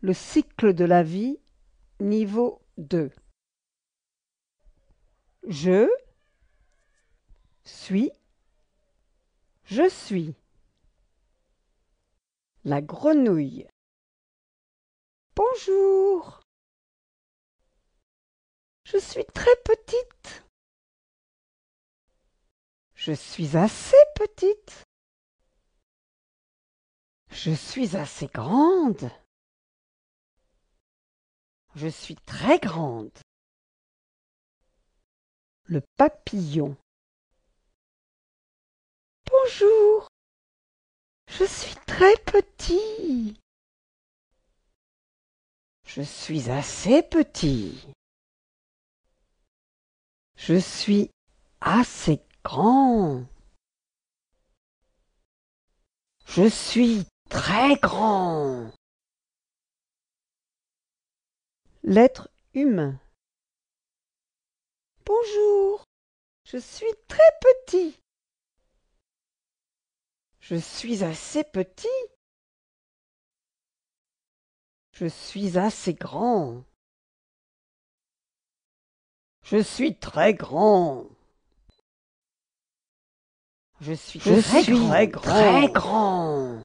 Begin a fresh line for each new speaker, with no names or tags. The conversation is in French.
Le cycle de la vie, niveau 2. Je suis, je suis. La grenouille.
Bonjour. Je suis très petite. Je suis assez petite. Je suis assez grande. Je suis très grande. Le papillon. Bonjour. Je suis très petit. Je suis assez petit.
Je suis assez grand.
Je suis très grand. l'être humain
bonjour je suis très petit
je suis assez petit
je suis assez grand je suis très grand. Je suis, très grand.